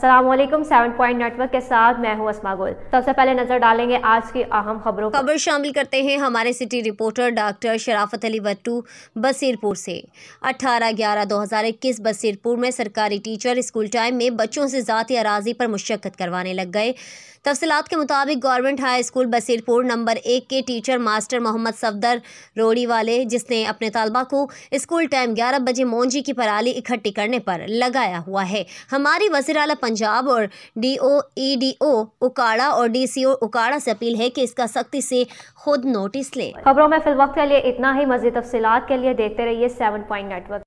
सलामकुम seven point network के साथ मैं हूं असमा गुल सबसे पहले नजर डालेंगे आज की अहम खबरों खबर शामिल करते हैं हमारे सिटी रिपोर्टर डॉक्टर शराफत अली बट्टू बसीरपुर से 18 ग्यारह 2021 बसीरपुर में सरकारी टीचर स्कूल टाइम में बच्चों से ज़ाती अराजी पर मुशक्क़त करवाने लग गए तफसलत के मुताबिक गवर्नमेंट हाई स्कूल बसीरपुर नंबर एक के टीचर मास्टर मोहम्मद सफदर रोड़ी वाले जिसने अपने तलबा को स्कूल टाइम ग्यारह बजे मोंजी की पराली इकट्ठी करने पर लगाया हुआ है हमारी वजी पंजाब और D O E D O उकाड़ा और डी सी ओ उकाड़ा से अपील है कि इसका सख्ती से खुद नोटिस ले खबरों में वक्त के लिए इतना ही मजीद तफसीत के लिए देखते रहिए सेवन पॉइंट नेटवर्क